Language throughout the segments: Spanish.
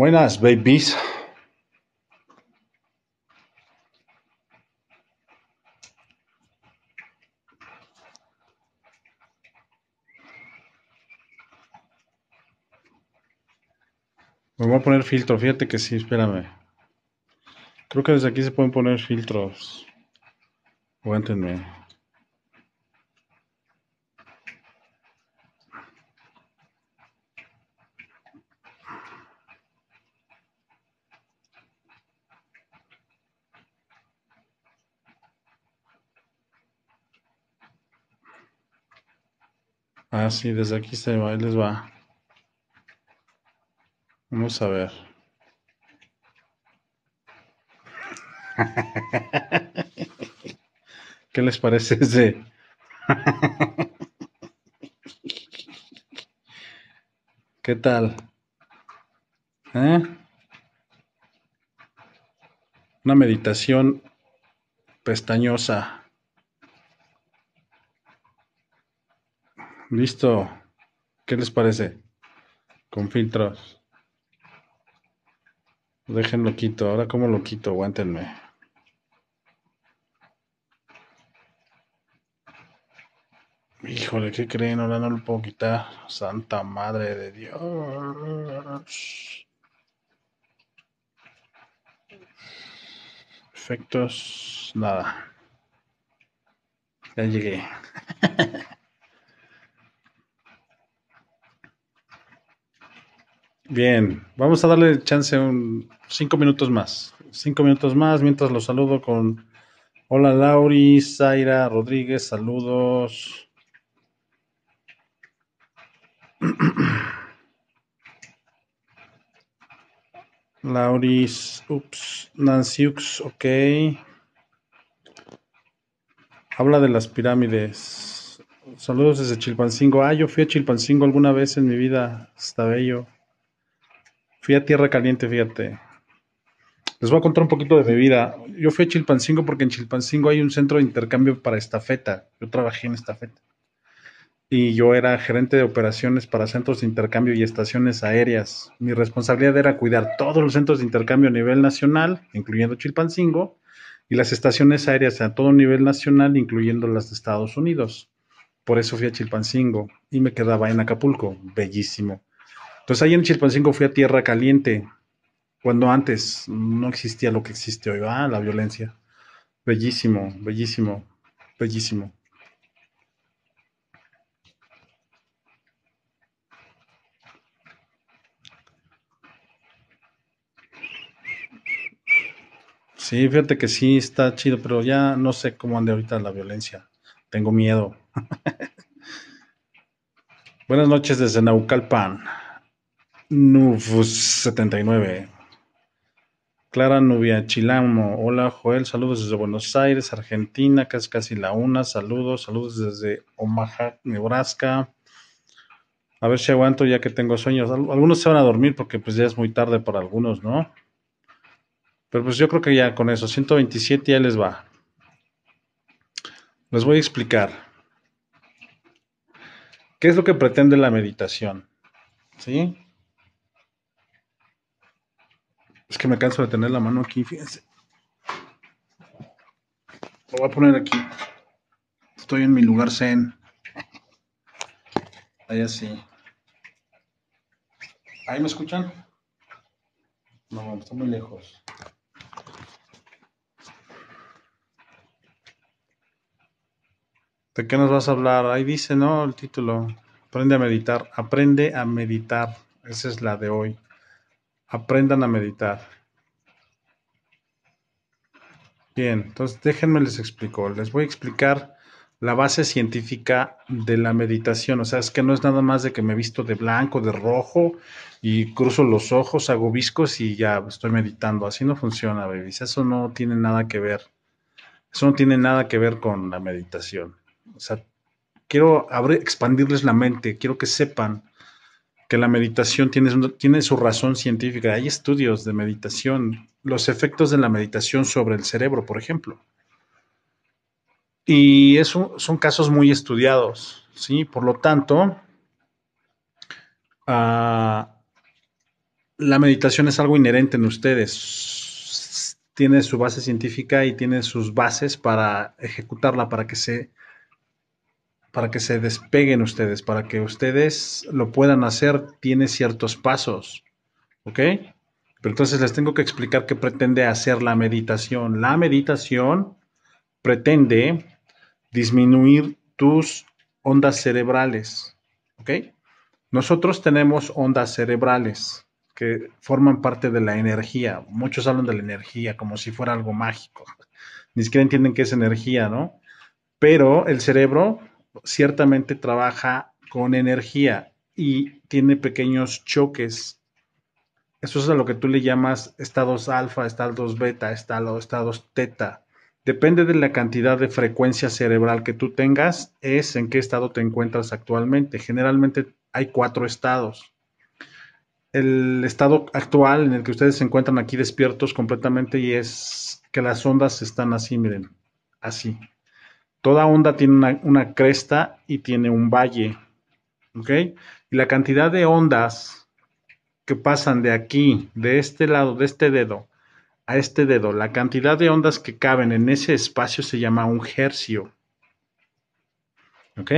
Buenas, babies. Me voy a poner filtro, fíjate que sí, espérame. Creo que desde aquí se pueden poner filtros. Aguántenme. Ah, sí, desde aquí se va, ahí les va. Vamos a ver. ¿Qué les parece ese? ¿Qué tal? ¿Eh? Una meditación pestañosa. Listo. ¿Qué les parece? Con filtros. Déjenlo quito. Ahora, ¿cómo lo quito? Aguántenme. Híjole, ¿qué creen? Ahora no lo puedo quitar. Santa madre de Dios. Efectos, nada. Ya llegué. Bien, vamos a darle chance un cinco minutos más. Cinco minutos más mientras los saludo con hola Lauris, Zaira, Rodríguez, saludos. Lauris, ups, Nancy, Ux, ok. Habla de las pirámides. Saludos desde Chilpancingo. Ah, yo fui a Chilpancingo alguna vez en mi vida. Está bello. Fui a Tierra Caliente, fíjate. Les voy a contar un poquito de mi vida. Yo fui a Chilpancingo porque en Chilpancingo hay un centro de intercambio para estafeta. Yo trabajé en estafeta. Y yo era gerente de operaciones para centros de intercambio y estaciones aéreas. Mi responsabilidad era cuidar todos los centros de intercambio a nivel nacional, incluyendo Chilpancingo, y las estaciones aéreas a todo nivel nacional, incluyendo las de Estados Unidos. Por eso fui a Chilpancingo y me quedaba en Acapulco. Bellísimo. Pues ahí en Chilpancingo fui a tierra caliente, cuando antes no existía lo que existe hoy, ah, la violencia. Bellísimo, bellísimo, bellísimo. Sí, fíjate que sí, está chido, pero ya no sé cómo ande ahorita la violencia. Tengo miedo. Buenas noches desde Naucalpan. 79. Pues, Clara Nubia Chilamo. Hola Joel, saludos desde Buenos Aires, Argentina, casi casi la una. Saludos, saludos desde Omaha, Nebraska. A ver si aguanto ya que tengo sueños. Algunos se van a dormir porque pues ya es muy tarde para algunos, ¿no? Pero pues yo creo que ya con eso, 127 ya les va. Les voy a explicar. ¿Qué es lo que pretende la meditación? ¿Sí? Es que me canso de tener la mano aquí, fíjense. Lo voy a poner aquí. Estoy en mi lugar zen. Ahí así. ¿Ahí me escuchan? No, está muy lejos. ¿De qué nos vas a hablar? Ahí dice, ¿no? El título. Aprende a meditar. Aprende a meditar. Esa es la de hoy aprendan a meditar. Bien, entonces déjenme les explico. Les voy a explicar la base científica de la meditación. O sea, es que no es nada más de que me visto de blanco, de rojo y cruzo los ojos, hago viscos y ya estoy meditando. Así no funciona, babies. Eso no tiene nada que ver. Eso no tiene nada que ver con la meditación. O sea, quiero expandirles la mente. Quiero que sepan que la meditación tiene, tiene, su razón científica. Hay estudios de meditación, los efectos de la meditación sobre el cerebro, por ejemplo. Y eso son casos muy estudiados, ¿sí? Por lo tanto, ah, la meditación es algo inherente en ustedes. Tiene su base científica y tiene sus bases para ejecutarla, para que se para que se despeguen ustedes, para que ustedes lo puedan hacer, tiene ciertos pasos. ¿Ok? Pero entonces les tengo que explicar qué pretende hacer la meditación. La meditación pretende disminuir tus ondas cerebrales. ¿Ok? Nosotros tenemos ondas cerebrales que forman parte de la energía. Muchos hablan de la energía como si fuera algo mágico. Ni siquiera entienden qué es energía, ¿no? Pero el cerebro ciertamente trabaja con energía y tiene pequeños choques. Eso es a lo que tú le llamas estados alfa, estados beta, estados teta. Depende de la cantidad de frecuencia cerebral que tú tengas, es en qué estado te encuentras actualmente. Generalmente hay cuatro estados. El estado actual en el que ustedes se encuentran aquí despiertos completamente y es que las ondas están así, miren, así. Toda onda tiene una, cresta y tiene un valle. ¿Ok? Y la cantidad de ondas que pasan de aquí, de este lado, de este dedo, a este dedo, la cantidad de ondas que caben en ese espacio se llama un hercio. ¿Ok?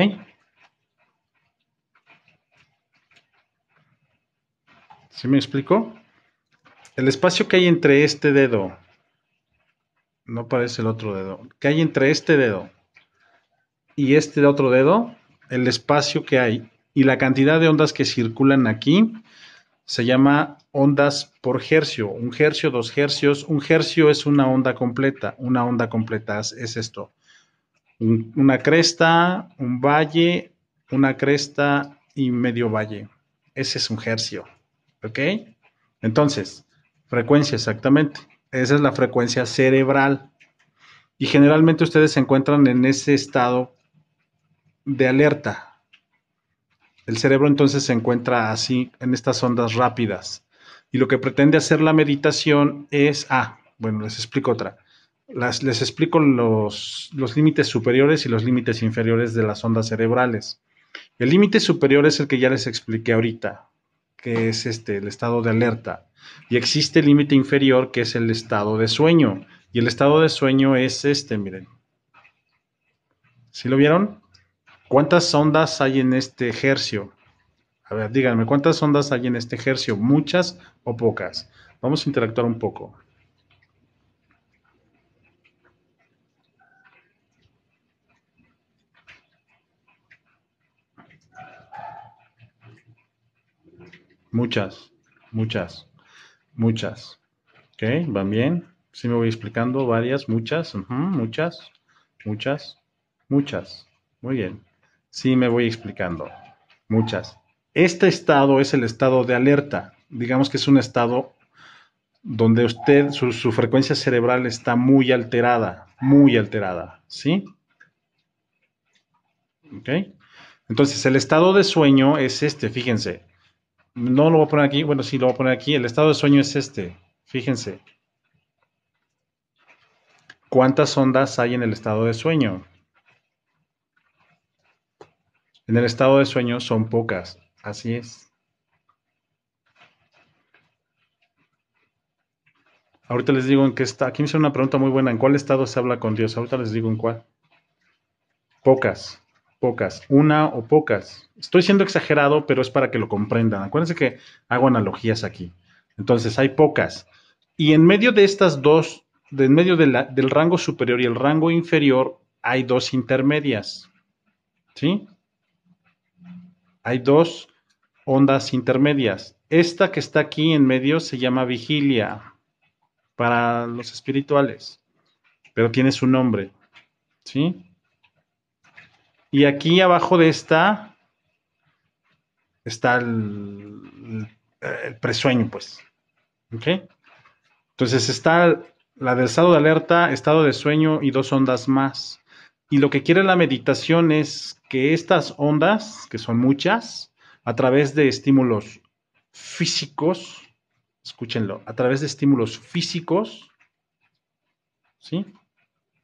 ¿Sí me explico? El espacio que hay entre este dedo, no parece el otro dedo, que hay entre este dedo y este otro dedo, el espacio que hay y la cantidad de ondas que circulan aquí se llama ondas por hercio, un hercio, dos hercios, un hercio es una onda completa, una onda completa es esto, una cresta, un valle, una cresta y medio valle, ese es un hercio, ¿ok? Entonces, frecuencia exactamente, esa es la frecuencia cerebral y generalmente ustedes se encuentran en ese estado de alerta. El cerebro entonces se encuentra así en estas ondas rápidas. Y lo que pretende hacer la meditación es, ah, bueno, les explico otra. Las, les explico los, los límites superiores y los límites inferiores de las ondas cerebrales. El límite superior es el que ya les expliqué ahorita, que es este, el estado de alerta. Y existe el límite inferior, que es el estado de sueño. Y el estado de sueño es este, miren. ¿Sí lo vieron? ¿Cuántas ondas hay en este ejercicio? A ver, díganme, ¿cuántas ondas hay en este ejercicio? ¿Muchas o pocas? Vamos a interactuar un poco. Muchas, muchas, muchas. ¿Ok? ¿Van bien? Sí me voy explicando varias, muchas, muchas, muchas, muchas. Muy bien. Sí, me voy explicando. Muchas. Este estado es el estado de alerta. Digamos que es un estado donde usted, su, frecuencia cerebral está muy alterada, muy alterada, ¿sí? ¿Ok? Entonces, el estado de sueño es este, fíjense. No lo voy a poner aquí, bueno, sí, lo voy a poner aquí. El estado de sueño es este, fíjense. ¿Cuántas ondas hay en el estado de sueño? En el estado de sueño son pocas, así es. Ahorita les digo en qué está. Aquí me hizo una pregunta muy buena. ¿En cuál estado se habla con Dios? Ahorita les digo en cuál. Pocas, pocas. Una o pocas. Estoy siendo exagerado, pero es para que lo comprendan. Acuérdense que hago analogías aquí. Entonces, hay pocas. Y en medio de estas dos, en medio del rango superior y el rango inferior, hay dos intermedias. ¿Sí? hay dos ondas intermedias. Esta que está aquí en medio se llama vigilia para los espirituales, pero tiene su nombre. ¿Sí? Y aquí abajo de esta está el, presueño, pues. ¿Ok? Entonces está la del estado de alerta, estado de sueño y dos ondas más. Y lo que quiere la meditación es que estas ondas, que son muchas, a través de estímulos físicos, escúchenlo, a través de estímulos físicos, ¿sí?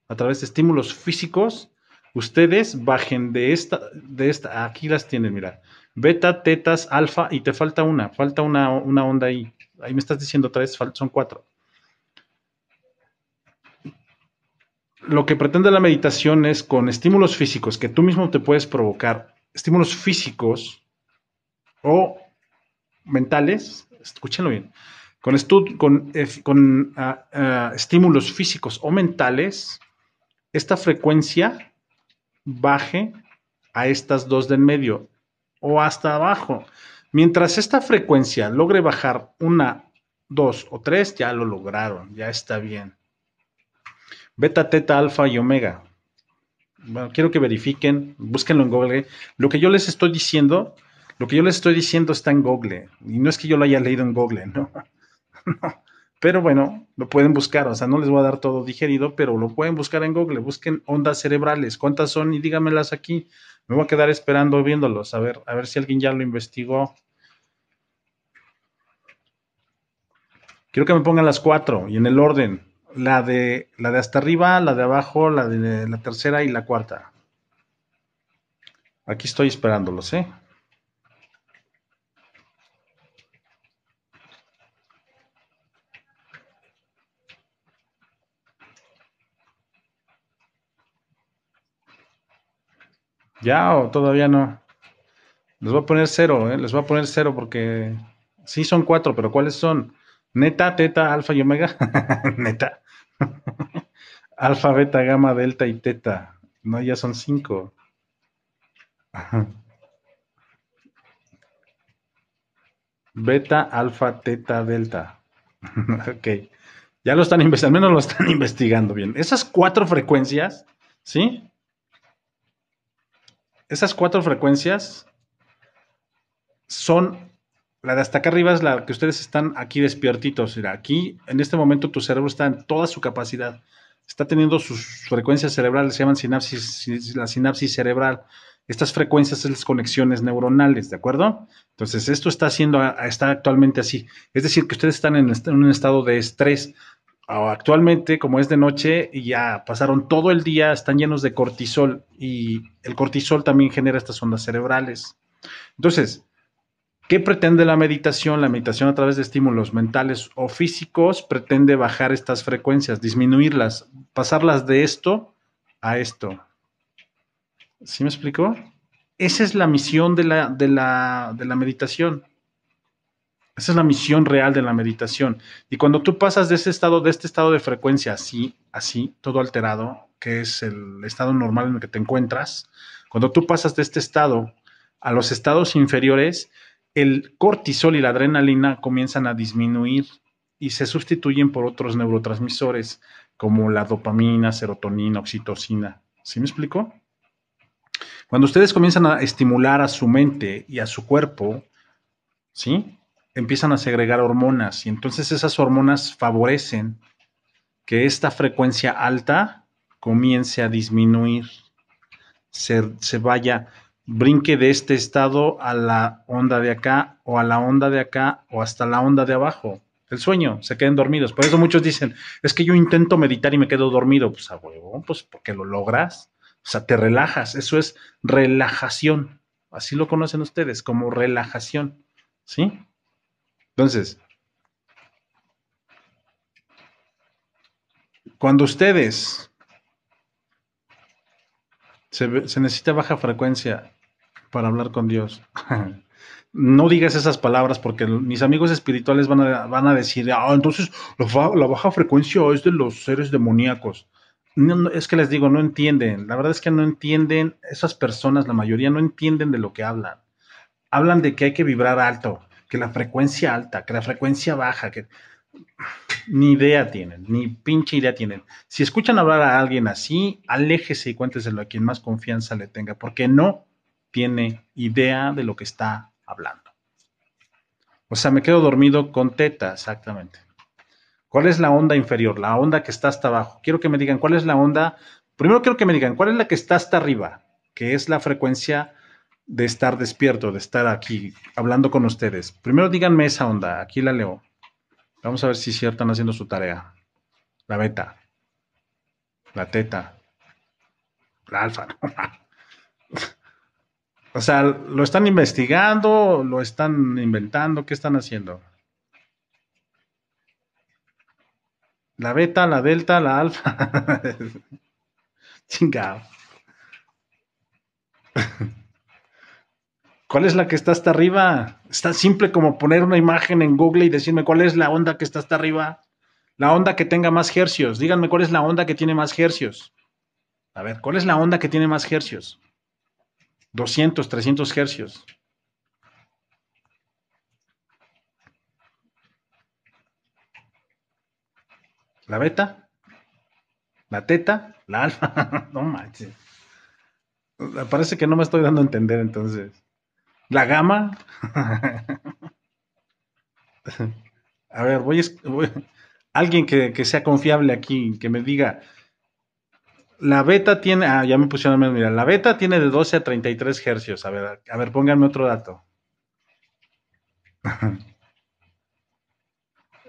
A través de estímulos físicos, ustedes bajen de esta, de esta, aquí las tienen, mira, beta, tetas, alfa, y te falta una, falta una, una onda ahí. Ahí me estás diciendo tres, son cuatro. lo que pretende la meditación es con estímulos físicos que tú mismo te puedes provocar, estímulos físicos o mentales, escúchenlo bien, con, con, eh, con ah, ah, estímulos físicos o mentales, esta frecuencia baje a estas dos del medio o hasta abajo. Mientras esta frecuencia logre bajar una, dos o tres, ya lo lograron, ya está bien. Beta, teta, alfa y omega. Bueno, quiero que verifiquen, búsquenlo en Google. Lo que yo les estoy diciendo, lo que yo les estoy diciendo está en Google. Y no es que yo lo haya leído en Google, no. Pero bueno, lo pueden buscar, o sea, no les voy a dar todo digerido, pero lo pueden buscar en Google, busquen ondas cerebrales, cuántas son y dígamelas aquí. Me voy a quedar esperando viéndolos, a ver, a ver si alguien ya lo investigó. Quiero que me pongan las cuatro y en el orden la de, la de hasta arriba, la de abajo, la de la tercera y la cuarta. Aquí estoy esperándolos, ¿eh? ¿Ya o todavía no? Les voy a poner cero, ¿eh? Les voy a poner cero porque sí son cuatro, pero ¿cuáles son? Neta, teta, alfa y omega. Neta. Alfa, beta, gamma, delta y teta. No, ya son cinco. beta, alfa, teta, delta. ok. Ya lo están investigando, al menos lo están investigando bien. Esas cuatro frecuencias, ¿sí? Esas cuatro frecuencias son la de hasta acá arriba es la que ustedes están aquí despiertitos. aquí, en este momento, tu cerebro está en toda su capacidad. Está teniendo sus frecuencias cerebrales, se llaman sinapsis, la sinapsis cerebral. Estas frecuencias son las conexiones neuronales, ¿de acuerdo? Entonces, esto está haciendo, está actualmente así. Es decir, que ustedes están en un estado de estrés. Ah, actualmente, como es de noche y ya pasaron todo el día, están llenos de cortisol y el cortisol también genera estas ondas cerebrales. Entonces, ¿Qué pretende la meditación? La meditación a través de estímulos mentales o físicos pretende bajar estas frecuencias, disminuirlas, pasarlas de esto a esto. ¿Sí me explico? Esa es la misión de la, de la, de la meditación. Esa es la misión real de la meditación. Y cuando tú pasas de ese estado, de este estado de frecuencia así, así, todo alterado, que es el estado normal en el que te encuentras, cuando tú pasas de este estado a los estados inferiores, el cortisol y la adrenalina comienzan a disminuir y se sustituyen por otros neurotransmisores como la dopamina, serotonina, oxitocina. ¿Sí me explico? Cuando ustedes comienzan a estimular a su mente y a su cuerpo, ¿sí? Empiezan a segregar hormonas y entonces esas hormonas favorecen que esta frecuencia alta comience a disminuir, se, se vaya brinque de este estado a la onda de acá o a la onda de acá o hasta la onda de abajo. El sueño, se queden dormidos. Por eso muchos dicen, es que yo intento meditar y me quedo dormido. Pues a huevo, pues porque lo logras. O sea, te relajas. Eso es relajación. Así lo conocen ustedes, como relajación. ¿Sí? Entonces, cuando ustedes se, necesita baja frecuencia para hablar con Dios. no digas esas palabras porque mis amigos espirituales van a, a decir, ah, entonces la, baja frecuencia es de los seres demoníacos. es que les digo, no entienden. La verdad es que no entienden, esas personas, la mayoría no entienden de lo que hablan. Hablan de que hay que vibrar alto, que la frecuencia alta, que la frecuencia baja, que ni idea tienen, ni pinche idea tienen. Si escuchan hablar a alguien así, aléjese y cuénteselo a quien más confianza le tenga, porque no tiene idea de lo que está hablando. O sea, me quedo dormido con teta, exactamente. ¿Cuál es la onda inferior? La onda que está hasta abajo. Quiero que me digan cuál es la onda. Primero quiero que me digan cuál es la que está hasta arriba, que es la frecuencia de estar despierto, de estar aquí hablando con ustedes. Primero díganme esa onda, aquí la leo. Vamos a ver si están haciendo su tarea. La beta, la teta, la alfa. O sea, ¿lo están investigando? ¿Lo están inventando? ¿Qué están haciendo? La beta, la delta, la alfa. Chingado. ¿Cuál es la que está hasta arriba? Es tan simple como poner una imagen en Google y decirme cuál es la onda que está hasta arriba. La onda que tenga más hercios. Díganme cuál es la onda que tiene más hercios. A ver, ¿cuál es la onda que tiene más hercios? 200, 300 hercios. La beta, la teta, la alfa, no manches. Parece que no me estoy dando a entender entonces. La gama. a ver, voy, alguien que, que sea confiable aquí, que me diga, la beta tiene, ah, ya me pusieron a mira, la beta tiene de 12 a 33 hercios. A ver, a ver, pónganme otro dato.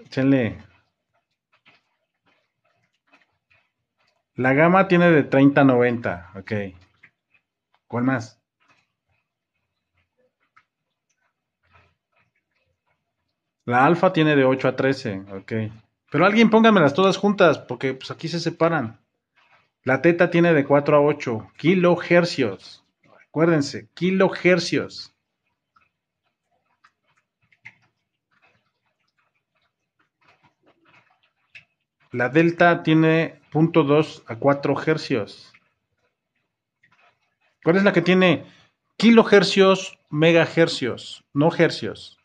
Échenle. La gama tiene de 30 a 90, ok. ¿Cuál más? La alfa tiene de 8 a 13, ok. Pero alguien pónganmelas todas juntas, porque pues aquí se separan. La teta tiene de 4 a 8 kilohercios. Acuérdense, kilohercios. La delta tiene 0.2 a 4 hercios. ¿Cuál es la que tiene kilohercios, megahercios, no hercios?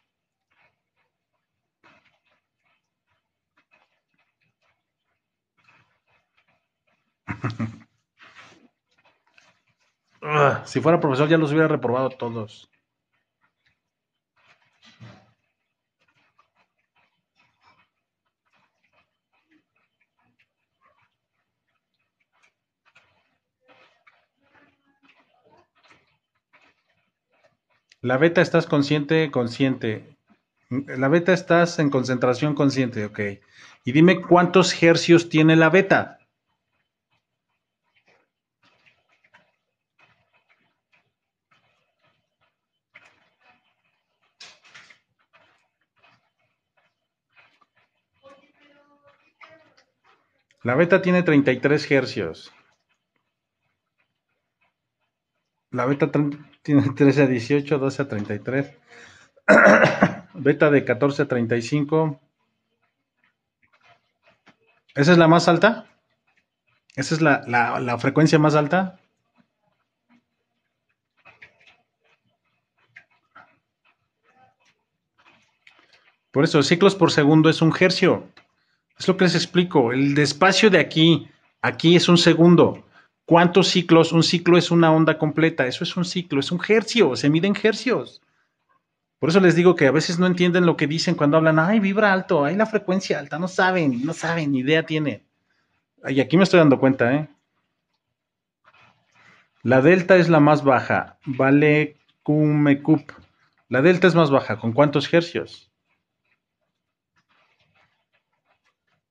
Ah, si fuera profesor ya los hubiera reprobado todos. La beta estás consciente, consciente. La beta estás en concentración consciente, ok. Y dime cuántos hercios tiene la beta. La beta tiene 33 hercios. La beta tiene 13 a 18, 12 a 33. beta de 14 a 35. ¿Esa es la más alta? ¿Esa es la, frecuencia más alta? Por eso, ciclos por segundo es un hercio. Es lo que les explico. El despacio de aquí, aquí es un segundo. ¿Cuántos ciclos? Un ciclo es una onda completa. Eso es un ciclo, es un hercio. Se miden hercios. Por eso les digo que a veces no entienden lo que dicen cuando hablan. Ay, vibra alto, hay la frecuencia alta. No saben, no saben, ni idea tienen. Y aquí me estoy dando cuenta, ¿eh? La delta es la más baja. Vale cum, cup. La delta es más baja. ¿Con cuántos hercios?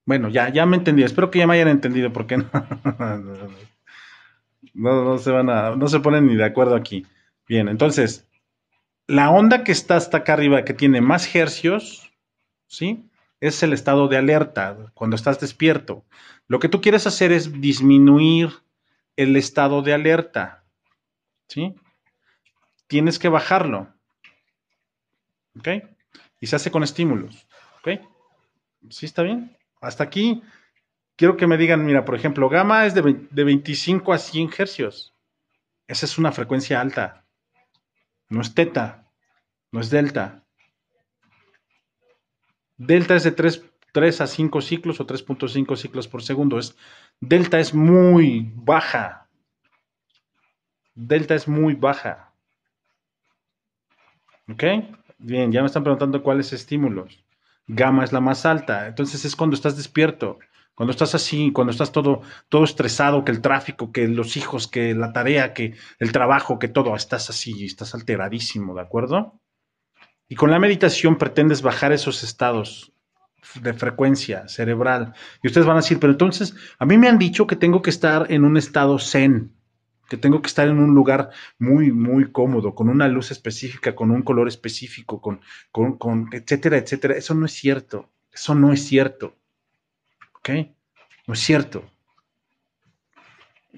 Bueno, ya, ya me entendí. Espero que ya me hayan entendido porque no, no, se van a, no se ponen ni de acuerdo aquí. Bien, entonces, la onda que está hasta acá arriba, que tiene más hercios, ¿sí? Es el estado de alerta, cuando estás despierto. Lo que tú quieres hacer es disminuir el estado de alerta, ¿sí? Tienes que bajarlo, ¿ok? Y se hace con estímulos, ¿ok? ¿Sí está bien? Hasta aquí, quiero que me digan, mira, por ejemplo, gamma es de, 25 a 100 hercios. Esa es una frecuencia alta. No es teta, no es delta. Delta es de 3, a 5 ciclos o 3.5 ciclos por segundo. Es, delta es muy baja. Delta es muy baja. ¿Ok? Bien, ya me están preguntando cuáles estímulos. Gama es la más alta. Entonces es cuando estás despierto, cuando estás así, cuando estás todo, todo estresado, que el tráfico, que los hijos, que la tarea, que el trabajo, que todo, estás así, y estás alteradísimo, ¿de acuerdo? Y con la meditación pretendes bajar esos estados de frecuencia cerebral. Y ustedes van a decir, pero entonces, a mí me han dicho que tengo que estar en un estado zen que tengo que estar en un lugar muy, muy cómodo, con una luz específica, con un color específico, con, con, etcétera, etcétera. Eso no es cierto, eso no es cierto. ¿Ok? No es cierto.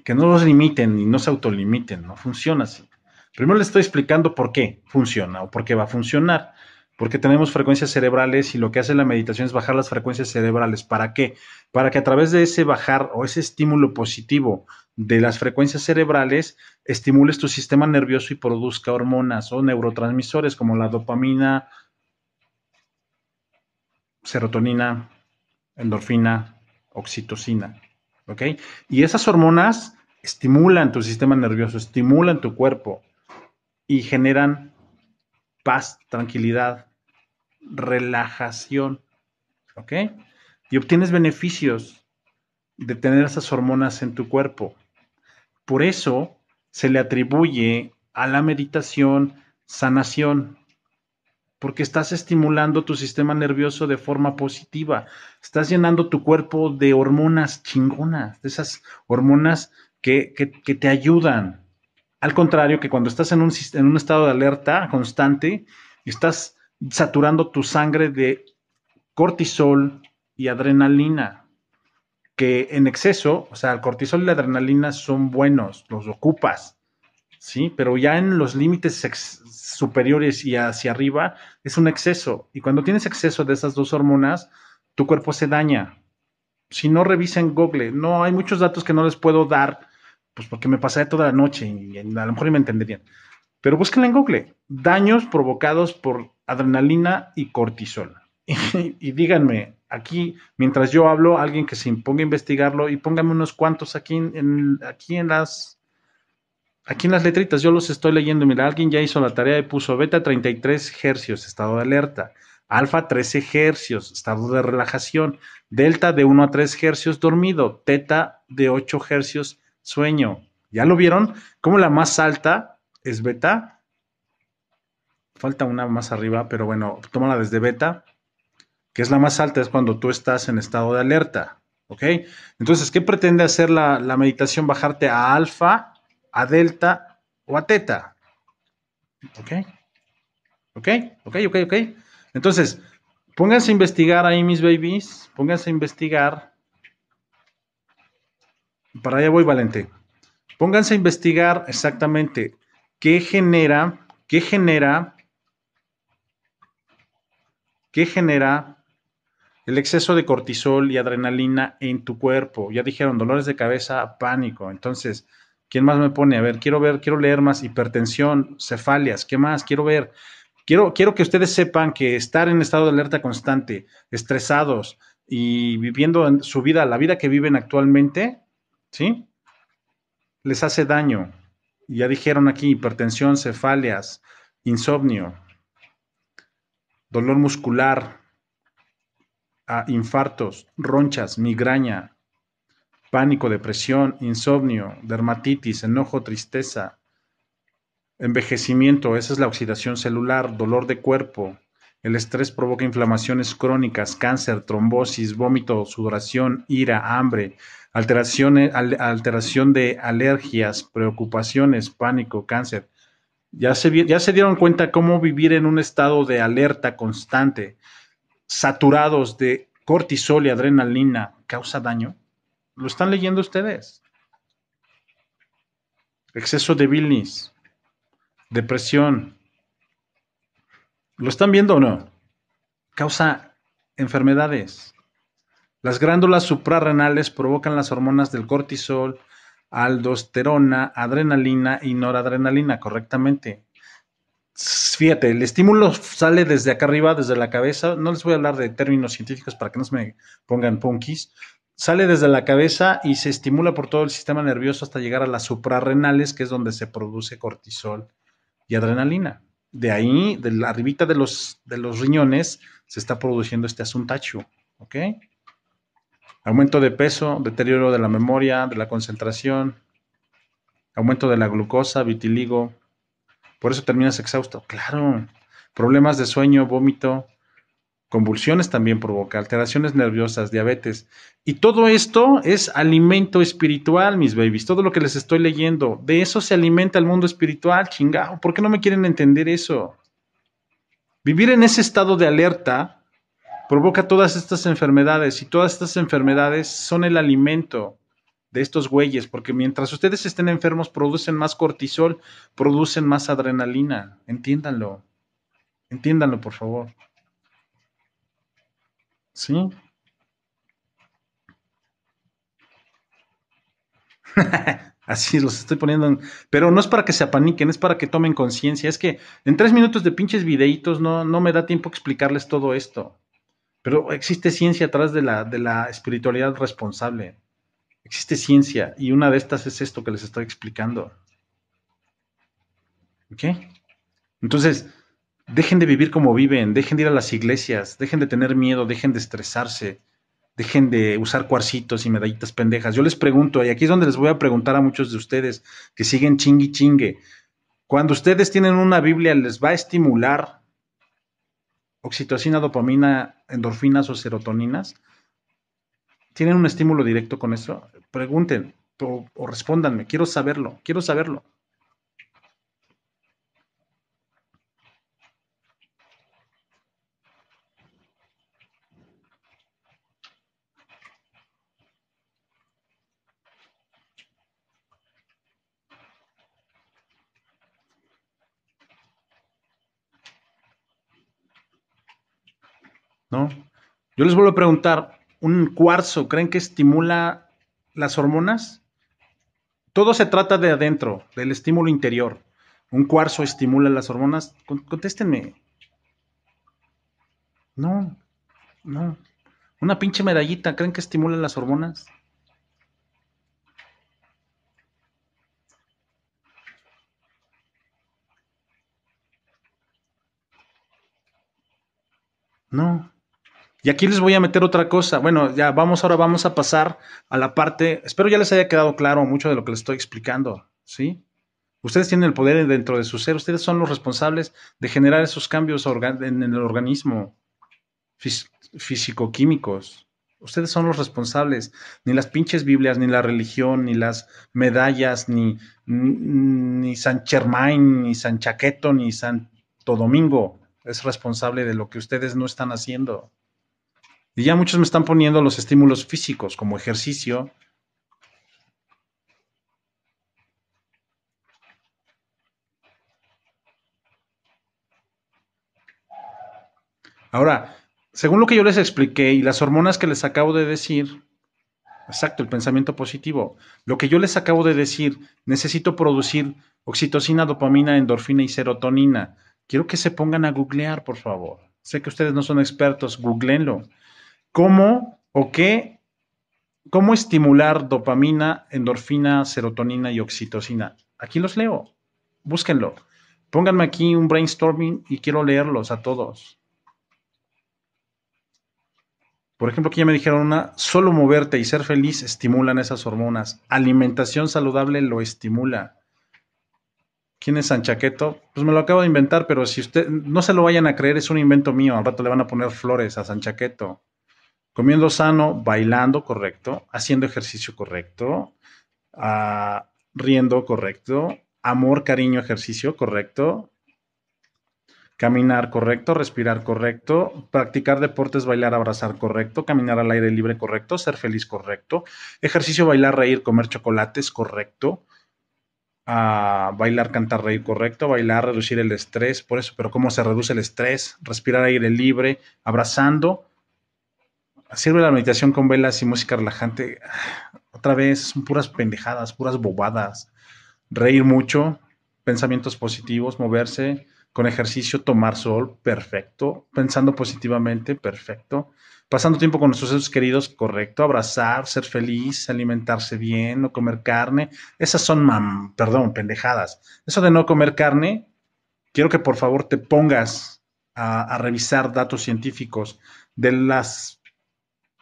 Que no los limiten y no se autolimiten, no funciona así. Primero les estoy explicando por qué funciona o por qué va a funcionar. Porque tenemos frecuencias cerebrales y lo que hace la meditación es bajar las frecuencias cerebrales. ¿Para qué? Para que a través de ese bajar o ese estímulo positivo de las frecuencias cerebrales estimules tu sistema nervioso y produzca hormonas o neurotransmisores como la dopamina, serotonina, endorfina, oxitocina. ¿Ok? Y esas hormonas estimulan tu sistema nervioso, estimulan tu cuerpo y generan paz, tranquilidad, relajación. ¿Ok? Y obtienes beneficios de tener esas hormonas en tu cuerpo. Por eso se le atribuye a la meditación sanación, porque estás estimulando tu sistema nervioso de forma positiva, estás llenando tu cuerpo de hormonas chingonas, de esas hormonas que, te ayudan. Al contrario que cuando estás en un estado de alerta constante, estás saturando tu sangre de cortisol y adrenalina que en exceso, o sea, el cortisol y la adrenalina son buenos, los ocupas, ¿sí? Pero ya en los límites superiores y hacia arriba es un exceso. Y cuando tienes exceso de esas dos hormonas, tu cuerpo se daña. Si no revisen Google, no, hay muchos datos que no les puedo dar, pues porque me pasaré toda la noche y a lo mejor me entenderían. Pero búsquenla en Google, daños provocados por adrenalina y cortisol. y díganme, aquí, mientras yo hablo, alguien que se imponga a investigarlo y póngame unos cuantos aquí en, aquí en las aquí en las letritas, yo los estoy leyendo. Mira, alguien ya hizo la tarea y puso beta 33 hercios, estado de alerta. Alfa 13 hercios, estado de relajación. Delta de 1 a 3 hercios, dormido. Teta de 8 hercios, sueño. ¿Ya lo vieron? Como la más alta es beta. Falta una más arriba, pero bueno, tómala desde beta que es la más alta, es cuando tú estás en estado de alerta. ¿Ok? Entonces, ¿qué pretende hacer la, meditación? Bajarte a alfa, a delta o a teta. ¿Ok? ¿Ok? ¿Ok? ¿Ok? ¿Ok? Entonces, pónganse a investigar ahí, mis babies. Pónganse a investigar. Para allá voy, Valente. Pónganse a investigar exactamente qué genera, qué genera, qué genera el exceso de cortisol y adrenalina en tu cuerpo. Ya dijeron, dolores de cabeza, pánico. Entonces, ¿quién más me pone? A ver, quiero ver, quiero leer más hipertensión, cefalias, ¿qué más? Quiero ver. Quiero, quiero que ustedes sepan que estar en estado de alerta constante, estresados y viviendo su vida, la vida que viven actualmente, ¿sí? Les hace daño. Ya dijeron aquí, hipertensión, cefalias, insomnio, dolor muscular, a infartos, ronchas, migraña, pánico, depresión, insomnio, dermatitis, enojo, tristeza, envejecimiento, esa es la oxidación celular, dolor de cuerpo. El estrés provoca inflamaciones crónicas, cáncer, trombosis, vómito, sudoración, ira, hambre, alteraciones, alteración de alergias, preocupaciones, pánico, cáncer. Ya se, ya se dieron cuenta cómo vivir en un estado de alerta constante saturados de cortisol y adrenalina causa daño? ¿Lo están leyendo ustedes? Exceso de bilis, depresión. ¿Lo están viendo o no? Causa enfermedades. Las glándulas suprarrenales provocan las hormonas del cortisol, aldosterona, adrenalina y noradrenalina, correctamente fíjate, el estímulo sale desde acá arriba, desde la cabeza. No les voy a hablar de términos científicos para que no se me pongan punkies, Sale desde la cabeza y se estimula por todo el sistema nervioso hasta llegar a las suprarrenales, que es donde se produce cortisol y adrenalina. De ahí, de la arribita de los, de los riñones, se está produciendo este asuntacho. ¿Ok? Aumento de peso, deterioro de la memoria, de la concentración, aumento de la glucosa, vitiligo, por eso terminas exhausto. Claro. Problemas de sueño, vómito, convulsiones también provoca, alteraciones nerviosas, diabetes. Y todo esto es alimento espiritual, mis babies. Todo lo que les estoy leyendo, de eso se alimenta el mundo espiritual, chingao. ¿Por qué no me quieren entender eso? Vivir en ese estado de alerta provoca todas estas enfermedades y todas estas enfermedades son el alimento estos güeyes, porque mientras ustedes estén enfermos, producen más cortisol, producen más adrenalina. Entiéndanlo. Entiéndanlo, por favor. ¿Sí? Así los estoy poniendo. Pero no es para que se apaniquen, es para que tomen conciencia. Es que en tres minutos de pinches videitos no, no me da tiempo a explicarles todo esto. Pero existe ciencia atrás de la, de la espiritualidad responsable. Existe ciencia y una de estas es esto que les estoy explicando. ¿Ok? Entonces, dejen de vivir como viven, dejen de ir a las iglesias, dejen de tener miedo, dejen de estresarse, dejen de usar cuarcitos y medallitas pendejas. Yo les pregunto, y aquí es donde les voy a preguntar a muchos de ustedes que siguen chingui chingue. Cuando ustedes tienen una Biblia, ¿les va a estimular oxitocina, dopamina, endorfinas o serotoninas? ¿Tienen un estímulo directo con eso? Pregunten o, respóndanme, quiero saberlo, quiero saberlo. ¿No? Yo les vuelvo a preguntar, un cuarzo, ¿creen que estimula las hormonas? Todo se trata de adentro, del estímulo interior. ¿Un cuarzo estimula las hormonas? Contéstenme. No, no. Una pinche medallita, ¿creen que estimula las hormonas? No. Y aquí les voy a meter otra cosa. Bueno, ya vamos, ahora vamos a pasar a la parte. Espero ya les haya quedado claro mucho de lo que les estoy explicando, ¿sí? Ustedes tienen el poder dentro de su ser, ustedes son los responsables de generar esos cambios en el organismo físico-químicos. Ustedes son los responsables. Ni las pinches Biblias, ni la religión, ni las medallas, ni, ni, San Germain, ni San Chaqueto, ni Santo Domingo es responsable de lo que ustedes no están haciendo. Y ya muchos me están poniendo los estímulos físicos como ejercicio. Ahora, según lo que yo les expliqué y las hormonas que les acabo de decir, exacto, el pensamiento positivo, lo que yo les acabo de decir, necesito producir oxitocina, dopamina, endorfina y serotonina. Quiero que se pongan a googlear, por favor. Sé que ustedes no son expertos, googleenlo cómo o qué, cómo estimular dopamina, endorfina, serotonina y oxitocina. Aquí los leo, búsquenlo. Pónganme aquí un brainstorming y quiero leerlos a todos. Por ejemplo, aquí ya me dijeron una, solo moverte y ser feliz estimulan esas hormonas. Alimentación saludable lo estimula. ¿Quién es Sanchaqueto? Pues me lo acabo de inventar, pero si usted no se lo vayan a creer, es un invento mío. Al rato le van a poner flores a Sanchaqueto comiendo sano, bailando correcto, haciendo ejercicio correcto, ah, riendo correcto, amor, cariño, ejercicio correcto, caminar correcto, respirar correcto, practicar deportes, bailar, abrazar correcto, caminar al aire libre correcto, ser feliz correcto, ejercicio, bailar, reír, comer chocolates correcto, ah, bailar, cantar, reír correcto, bailar, reducir el estrés, por eso, pero cómo se reduce el estrés, respirar aire libre, abrazando sirve la meditación con velas y música relajante. Otra vez, son puras pendejadas, puras bobadas. Reír mucho, pensamientos positivos, moverse con ejercicio, tomar sol, perfecto. Pensando positivamente, perfecto. Pasando tiempo con nuestros seres queridos, correcto. Abrazar, ser feliz, alimentarse bien, no comer carne. Esas son, perdón, pendejadas. Eso de no comer carne, quiero que por favor te pongas a revisar datos científicos de las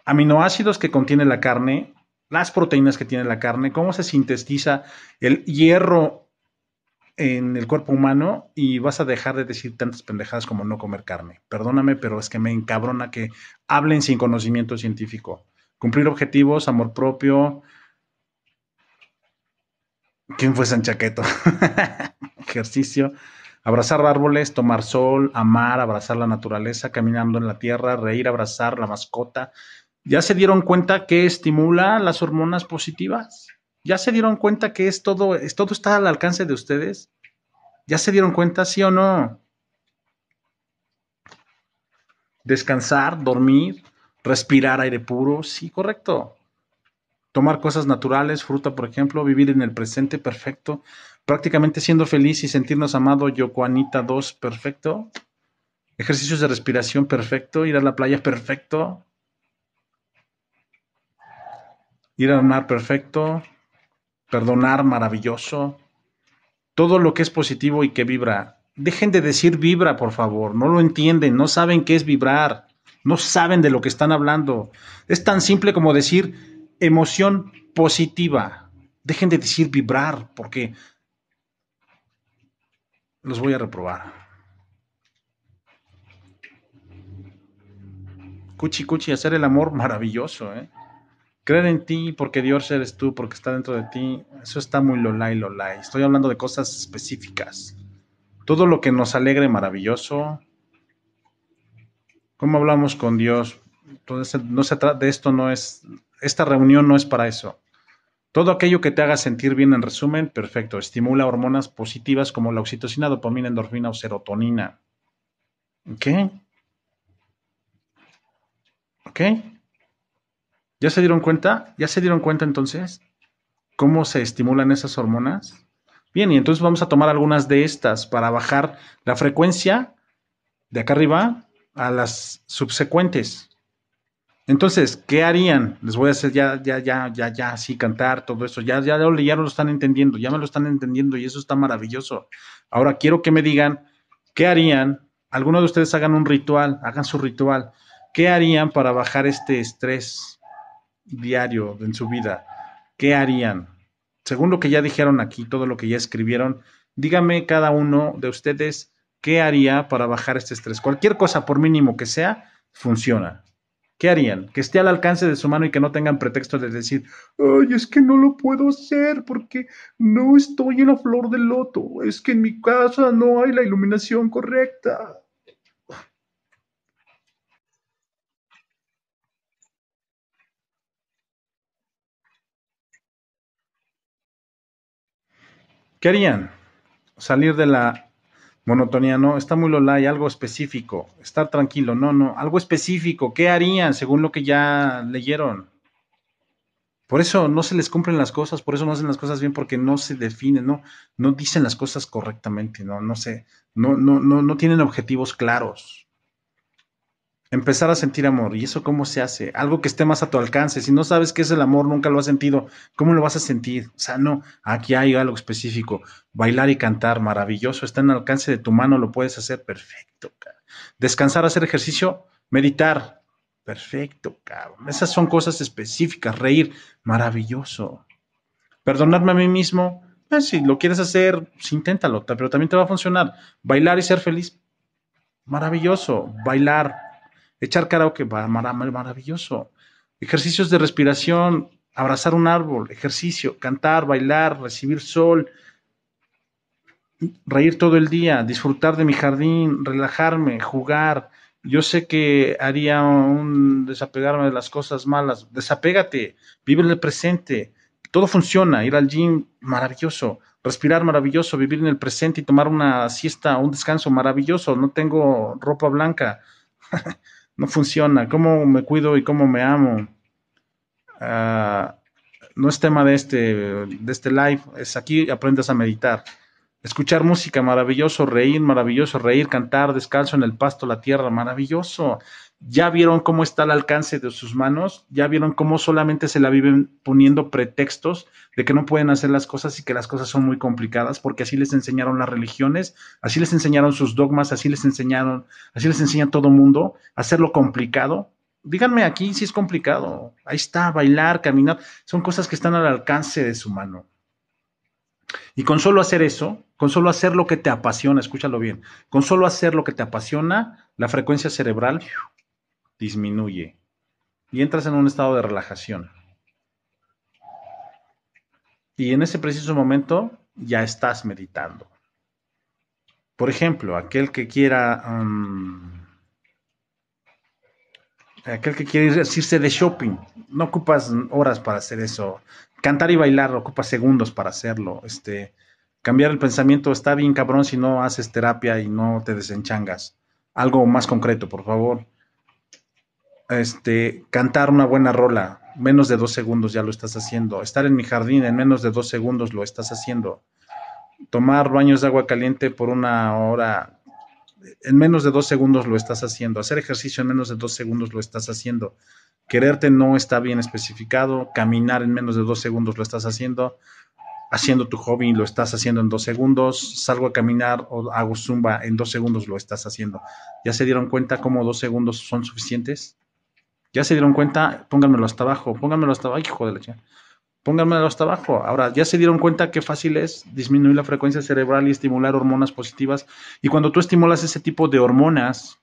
aminoácidos que contiene la carne, las proteínas que tiene la carne, cómo se sintetiza el hierro en el cuerpo humano y vas a dejar de decir tantas pendejadas como no comer carne. Perdóname, pero es que me encabrona que hablen sin conocimiento científico. Cumplir objetivos, amor propio. ¿Quién fue San chaqueto, Ejercicio. Abrazar árboles, tomar sol, amar, abrazar la naturaleza, caminando en la tierra, reír, abrazar la mascota, ¿Ya se dieron cuenta que estimula las hormonas positivas? ¿Ya se dieron cuenta que es todo, es, todo está al alcance de ustedes? ¿Ya se dieron cuenta, sí o no? Descansar, dormir, respirar aire puro, sí, correcto. Tomar cosas naturales, fruta, por ejemplo, vivir en el presente, perfecto. Prácticamente siendo feliz y sentirnos amado, Yokoanita 2, perfecto. Ejercicios de respiración, perfecto. Ir a la playa, perfecto ir a amar perfecto, perdonar maravilloso, todo lo que es positivo y que vibra. Dejen de decir vibra, por favor, no lo entienden, no saben qué es vibrar, no saben de lo que están hablando. Es tan simple como decir emoción positiva. Dejen de decir vibrar, porque los voy a reprobar. Cuchi, cuchi, hacer el amor maravilloso, ¿eh? Creer en ti porque Dios eres tú, porque está dentro de ti, eso está muy y lola. Estoy hablando de cosas específicas. Todo lo que nos alegre maravilloso. ¿Cómo hablamos con Dios? Entonces, no se trata de esto, no es. Esta reunión no es para eso. Todo aquello que te haga sentir bien, en resumen, perfecto. Estimula hormonas positivas como la oxitocina, dopamina, endorfina o serotonina. ¿Ok? ¿Ok? ¿Ya se dieron cuenta? ¿Ya se dieron cuenta entonces cómo se estimulan esas hormonas? Bien, y entonces vamos a tomar algunas de estas para bajar la frecuencia de acá arriba a las subsecuentes. Entonces, ¿qué harían? Les voy a hacer ya, ya, ya, ya, ya, así cantar todo eso. Ya, ya, ya lo están entendiendo, ya me lo están entendiendo y eso está maravilloso. Ahora quiero que me digan, ¿qué harían? Algunos de ustedes hagan un ritual, hagan su ritual. ¿Qué harían para bajar este estrés? diario, en su vida, ¿qué harían? Según lo que ya dijeron aquí, todo lo que ya escribieron, dígame cada uno de ustedes qué haría para bajar este estrés. Cualquier cosa, por mínimo que sea, funciona. ¿Qué harían? Que esté al alcance de su mano y que no tengan pretexto de decir, ay, es que no lo puedo hacer porque no estoy en la flor del loto, es que en mi casa no hay la iluminación correcta. ¿Qué harían? Salir de la monotonía, no, está muy lola, y algo específico, estar tranquilo, no, no, algo específico, ¿qué harían según lo que ya leyeron? Por eso no se les cumplen las cosas, por eso no hacen las cosas bien, porque no se definen, no, no dicen las cosas correctamente, no, no sé, no, no, no, no tienen objetivos claros empezar a sentir amor. ¿Y eso cómo se hace? Algo que esté más a tu alcance. Si no sabes qué es el amor, nunca lo has sentido, ¿cómo lo vas a sentir? O sea, no, aquí hay algo específico. Bailar y cantar, maravilloso, está en el alcance de tu mano, lo puedes hacer perfecto. Descansar, hacer ejercicio, meditar, perfecto, cabrón. Esas son cosas específicas. Reír, maravilloso. Perdonarme a mí mismo, pues, si lo quieres hacer, si pues, inténtalo, pero también te va a funcionar. Bailar y ser feliz, maravilloso. Bailar, echar karaoke, maravilloso. Ejercicios de respiración, abrazar un árbol, ejercicio, cantar, bailar, recibir sol, reír todo el día, disfrutar de mi jardín, relajarme, jugar. Yo sé que haría un desapegarme de las cosas malas. Desapégate, vive en el presente. Todo funciona, ir al gym, maravilloso. Respirar, maravilloso. Vivir en el presente y tomar una siesta, un descanso, maravilloso. No tengo ropa blanca. no funciona, cómo me cuido y cómo me amo. Ah, no es tema de este, de este live, es aquí aprendes a meditar. Escuchar música, maravilloso, reír, maravilloso, reír, cantar descalzo en el pasto, la tierra, maravilloso. Ya vieron cómo está al alcance de sus manos, ya vieron cómo solamente se la viven poniendo pretextos de que no pueden hacer las cosas y que las cosas son muy complicadas, porque así les enseñaron las religiones, así les enseñaron sus dogmas, así les enseñaron, así les enseña todo mundo, hacerlo complicado, díganme aquí si es complicado. Ahí está, bailar, caminar, son cosas que están al alcance de su mano. Y con solo hacer eso, con solo hacer lo que te apasiona, escúchalo bien, con solo hacer lo que te apasiona, la frecuencia cerebral disminuye y entras en un estado de relajación. Y en ese preciso momento ya estás meditando. Por ejemplo, aquel que quiera, aquel que quiere irse de shopping, no ocupas horas para hacer eso. Cantar y bailar ocupa segundos para hacerlo. Este, cambiar el pensamiento está bien cabrón si no haces terapia y no te desenchangas. Algo más concreto, por favor. Este, cantar una buena rola, menos de dos segundos ya lo estás haciendo. Estar en mi jardín en menos de dos segundos lo estás haciendo. Tomar baños de agua caliente por una hora, en menos de dos segundos lo estás haciendo. Hacer ejercicio en menos de dos segundos lo estás haciendo. Quererte no está bien especificado. Caminar en menos de dos segundos lo estás haciendo haciendo tu hobby, lo estás haciendo en dos segundos, salgo a caminar o hago zumba, en dos segundos lo estás haciendo. ¿Ya se dieron cuenta cómo dos segundos son suficientes? ¿Ya se dieron cuenta? Pónganmelo hasta abajo, pónganmelo hasta abajo, hijo de la chica. Pónganmelo hasta abajo. Ahora, ¿ya se dieron cuenta qué fácil es disminuir la frecuencia cerebral y estimular hormonas positivas? Y cuando tú estimulas ese tipo de hormonas,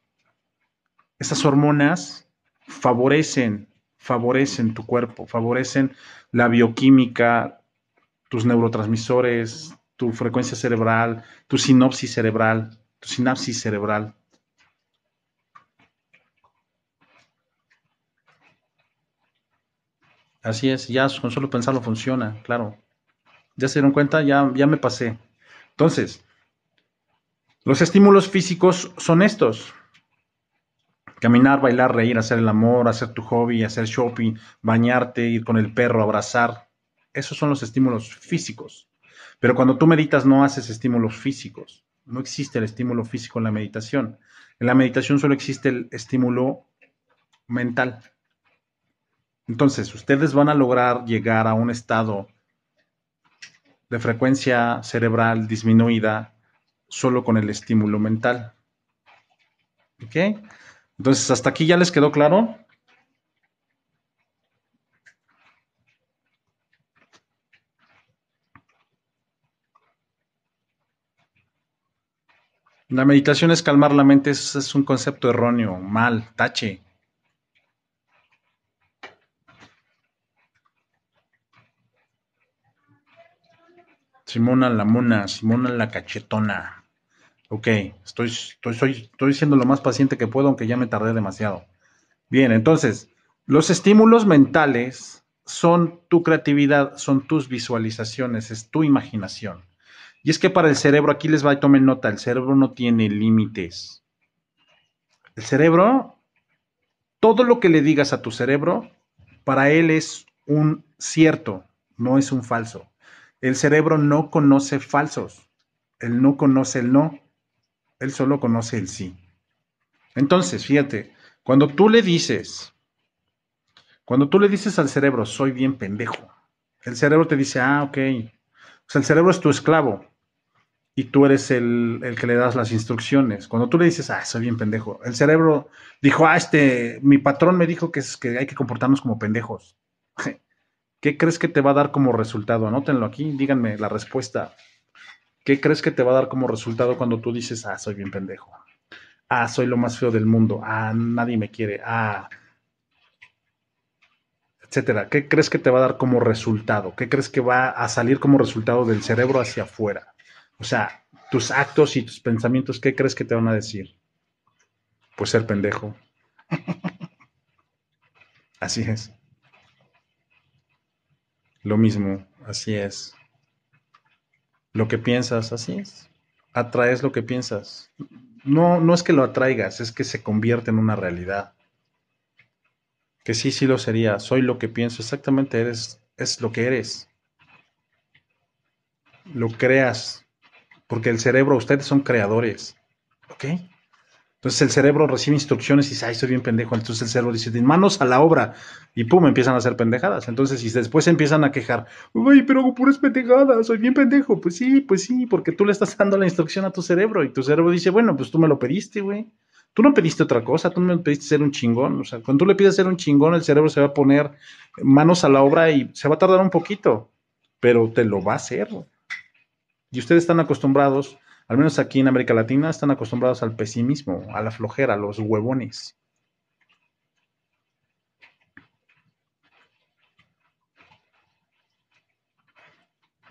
esas hormonas favorecen, favorecen tu cuerpo, favorecen la bioquímica, tus neurotransmisores, tu frecuencia cerebral, tu sinopsis cerebral, tu sinapsis cerebral. Así es, ya con solo pensarlo funciona, claro. Ya se dieron cuenta, ya, ya me pasé. Entonces, los estímulos físicos son estos. Caminar, bailar, reír, hacer el amor, hacer tu hobby, hacer shopping, bañarte, ir con el perro, abrazar, esos son los estímulos físicos. Pero cuando tú meditas no haces estímulos físicos. No existe el estímulo físico en la meditación. En la meditación solo existe el estímulo mental. Entonces, ustedes van a lograr llegar a un estado de frecuencia cerebral disminuida solo con el estímulo mental. ¿Ok? Entonces, ¿hasta aquí ya les quedó claro? La meditación es calmar la mente, es, es un concepto erróneo, mal, tache. Simona la mona, Simona la cachetona. Ok, estoy, estoy, estoy siendo lo más paciente que puedo, aunque ya me tardé demasiado. Bien, entonces, los estímulos mentales son tu creatividad, son tus visualizaciones, es tu imaginación. Y es que para el ah. cerebro, aquí les va y tomen nota, el cerebro no tiene límites. El cerebro, todo lo que le digas a tu cerebro, para él es un cierto, no es un falso. El cerebro no conoce falsos, él no conoce el no, él solo conoce el sí. Entonces, fíjate, cuando tú le dices, cuando tú le dices al cerebro, soy bien pendejo, el cerebro te dice, ah, ok, o sea, el cerebro es tu esclavo y tú eres el, que le das las instrucciones. Cuando tú le dices, ah, soy bien pendejo, el cerebro dijo, ah, este, mi patrón me dijo que, es, que hay que comportarnos como pendejos. ¿Qué crees que te va a dar como resultado? Anótenlo aquí, díganme la respuesta. ¿Qué crees que te va a dar como resultado cuando tú dices, ah, soy bien pendejo? Ah, soy lo más feo del mundo. Ah, nadie me quiere. Ah, etcétera. ¿Qué crees que te va a dar como resultado? ¿Qué crees que va a salir como resultado del cerebro hacia afuera? O sea, tus actos y tus pensamientos, ¿qué crees que te van a decir? Pues ser pendejo. Así es. Lo mismo, así es. Lo que piensas, así es. Atraes lo que piensas. No, no es que lo atraigas, es que se convierte en una realidad. Que sí, sí lo sería. Soy lo que pienso. Exactamente eres, es lo que eres. Lo creas, porque el cerebro, ustedes son creadores, ¿ok? Entonces el cerebro recibe instrucciones y dice, ay, soy bien pendejo. Entonces el cerebro dice, manos a la obra. Y pum, empiezan a hacer pendejadas. Entonces, y después empiezan a quejar, uy, pero hago puras pendejadas, soy bien pendejo. Pues sí, pues sí, porque tú le estás dando la instrucción a tu cerebro. Y tu cerebro dice, bueno, pues tú me lo pediste, güey. Tú no pediste otra cosa, tú no me pediste ser un chingón. O sea, cuando tú le pides ser un chingón, el cerebro se va a poner manos a la obra y se va a tardar un poquito, pero te lo va a hacer. Y ustedes están acostumbrados, al menos aquí en América Latina, están acostumbrados al pesimismo, a la flojera, a los huevones.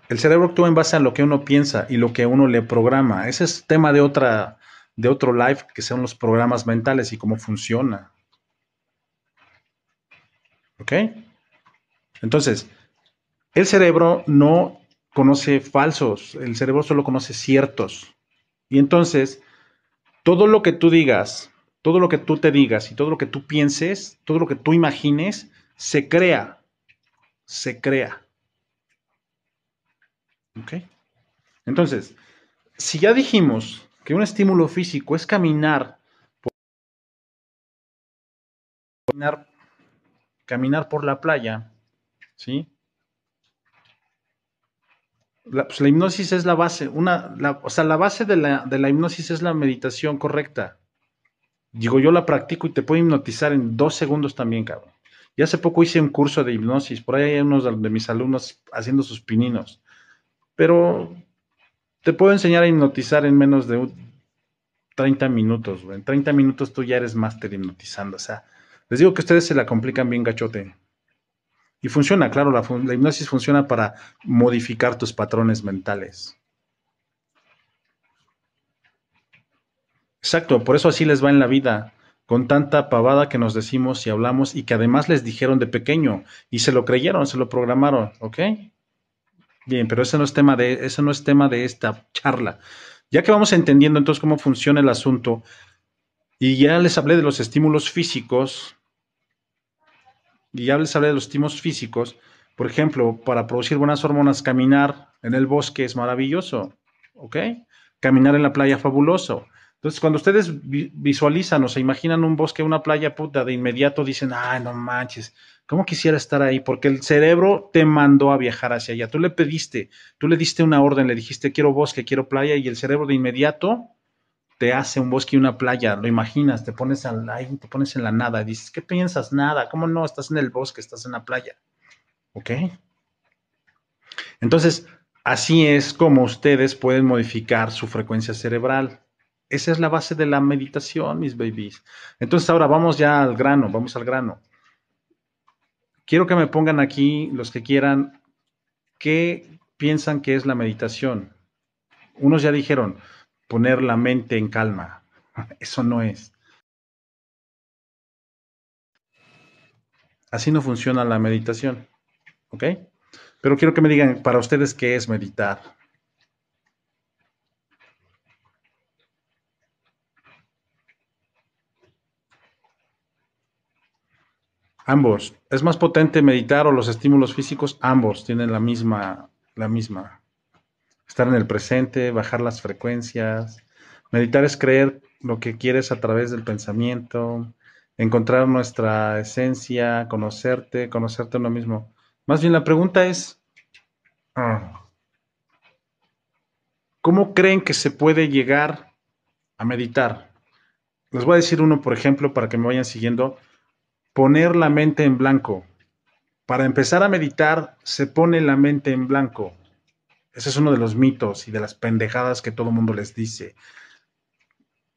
El cerebro actúa en base a lo que uno piensa y lo que uno le programa. Ese es tema de, otra, de otro live que son los programas mentales y cómo funciona. ¿Ok? Entonces, el cerebro no conoce falsos, el cerebro solo conoce ciertos. Y entonces, todo lo que tú digas, todo lo que tú te digas y todo lo que tú pienses, todo lo que tú imagines, se crea, se crea. ¿Ok? Entonces, si ya dijimos que un estímulo físico es caminar, por, caminar, caminar por la playa, ¿sí? Pues, la, hipnosis es la base, una, la, o sea, la base de la, de la hipnosis es la meditación correcta. Digo, yo la practico y te puedo hipnotizar en dos segundos también, cabrón. Y hace poco hice un curso de hipnosis, por ahí hay unos de mis alumnos haciendo sus pininos. Pero te puedo enseñar a hipnotizar en menos de 30 minutos, En 30 minutos tú ya eres máster hipnotizando. O sea, les digo que ustedes se la complican bien gachote. Y funciona, claro, la, hipnosis funciona para modificar tus patrones mentales. Exacto, por eso así les va en la vida, con tanta pavada que nos decimos y hablamos y que además les dijeron de pequeño y se lo creyeron, se lo programaron, ¿ok? Bien, pero ese no es tema de, ese no es tema de esta charla. Ya que vamos entendiendo entonces cómo funciona el asunto y ya les hablé de los estímulos físicos, y ya les hablé de los estímulos físicos. Por ejemplo, para producir buenas hormonas, caminar en el bosque es maravilloso, ¿ok? Caminar en la playa fabuloso. Entonces, cuando ustedes visualizan o se imaginan un bosque, una playa puta, de inmediato dicen, ay, no manches, ¿cómo quisiera estar ahí? Porque el cerebro te mandó a viajar hacia allá. Tú le pediste, tú le diste una orden, le dijiste, quiero bosque, quiero playa, y el cerebro de inmediato te hace un bosque y una playa, lo imaginas, te pones al, aire, te pones en la nada, dices, ¿qué piensas? Nada, ¿cómo no? Estás en el bosque, estás en la playa. ¿Ok? Entonces, así es como ustedes pueden modificar su frecuencia cerebral. Esa es la base de la meditación, mis babies. Entonces, ahora vamos ya al grano, vamos al grano. Quiero que me pongan aquí, los que quieran, qué piensan que es la meditación. Unos ya dijeron, poner la mente en calma. Eso no es. Así no funciona la meditación. ¿Ok? Pero quiero que me digan para ustedes qué es meditar. Ambos. ¿Es más potente meditar o los estímulos físicos? Ambos tienen la misma, la misma estar en el presente, bajar las frecuencias. Meditar es creer lo que quieres a través del pensamiento, encontrar nuestra esencia, conocerte, conocerte uno mismo. Más bien la pregunta es, ah, ¿cómo creen que se puede llegar a meditar? Les voy a decir uno, por ejemplo, para que me vayan siguiendo, poner la mente en blanco. Para empezar a meditar, se pone la mente en blanco. Ese es uno de los mitos y de las pendejadas que todo el mundo les dice.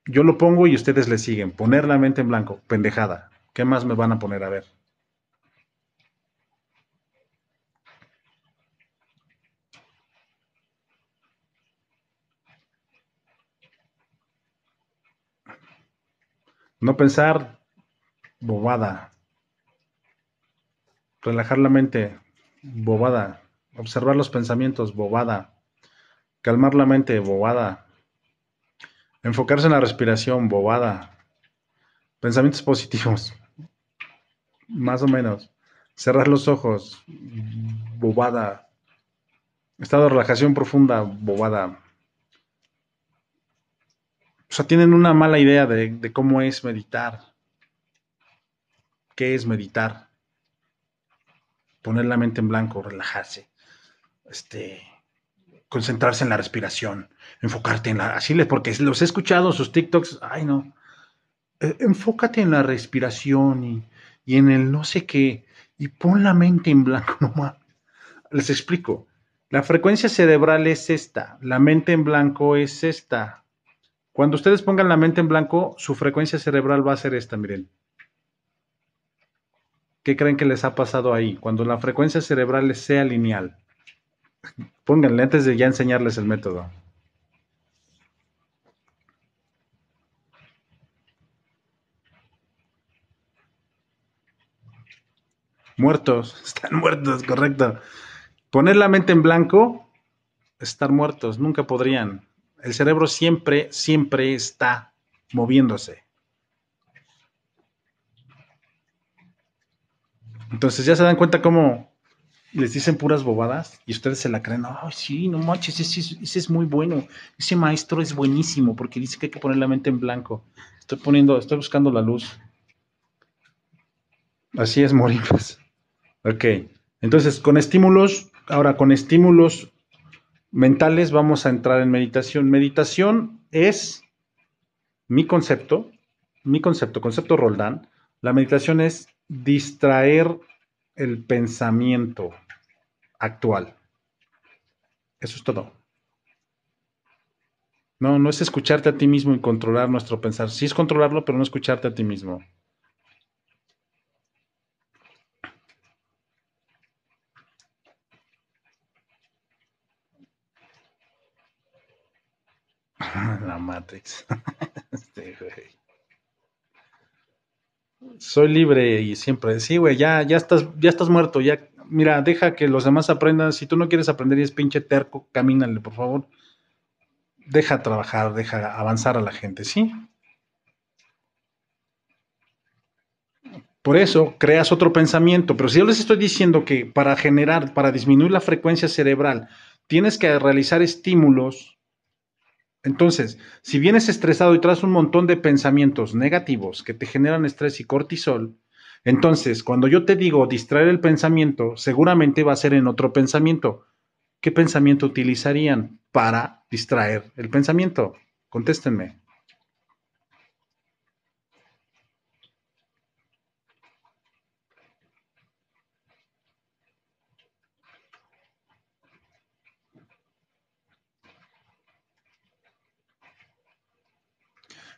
Yo lo pongo y ustedes le siguen. Poner la mente en blanco, pendejada. ¿Qué más me van a poner a ver? No pensar bobada. Relajar la mente bobada. Observar los pensamientos, bobada. Calmar la mente, bobada. Enfocarse en la respiración, bobada. Pensamientos positivos. Más o menos. Cerrar los ojos, bobada. Estado de relajación profunda, bobada. O sea, tienen una mala idea de, cómo es meditar. ¿Qué es meditar? Poner la mente en blanco, relajarse este, concentrarse en la respiración, enfocarte en la, así les, porque los he escuchado sus TikToks, ay no, eh, enfócate en la respiración y, en el no sé qué, y pon la mente en blanco, no Les explico, la frecuencia cerebral es esta, la mente en blanco es esta. Cuando ustedes pongan la mente en blanco, su frecuencia cerebral va a ser esta, miren. ¿Qué creen que les ha pasado ahí? Cuando la frecuencia cerebral sea lineal. Pónganle antes de ya enseñarles el método. Muertos, están muertos, correcto. Poner la mente en blanco, estar muertos, nunca podrían. El cerebro siempre, siempre está moviéndose. Entonces ya se dan cuenta cómo les dicen puras bobadas y ustedes se la creen, ay, sí, no manches, ese, es muy bueno, ese maestro es buenísimo porque dice que hay que poner la mente en blanco. Estoy poniendo, estoy buscando la luz. Así es, Moribas. Ok, entonces con estímulos, ahora con estímulos mentales vamos a entrar en meditación. Meditación es mi concepto, mi concepto, concepto Roldán. La meditación es distraer el pensamiento actual. Eso es todo. No, no es escucharte a ti mismo y controlar nuestro pensar. Sí es controlarlo, pero no escucharte a ti mismo. La Matrix. Soy libre y siempre. Sí, güey, ya, ya, estás, ya estás muerto, ya, mira, deja que los demás aprendan. Si tú no quieres aprender y es pinche terco, camínale, por favor. Deja trabajar, deja avanzar a la gente, ¿sí? Por eso creas otro pensamiento. Pero si yo les estoy diciendo que para generar, para disminuir la frecuencia cerebral, tienes que realizar estímulos, entonces, si vienes estresado y traes un montón de pensamientos negativos que te generan estrés y cortisol, entonces, cuando yo te digo distraer el pensamiento, seguramente va a ser en otro pensamiento. ¿Qué pensamiento utilizarían para distraer el pensamiento? Contéstenme.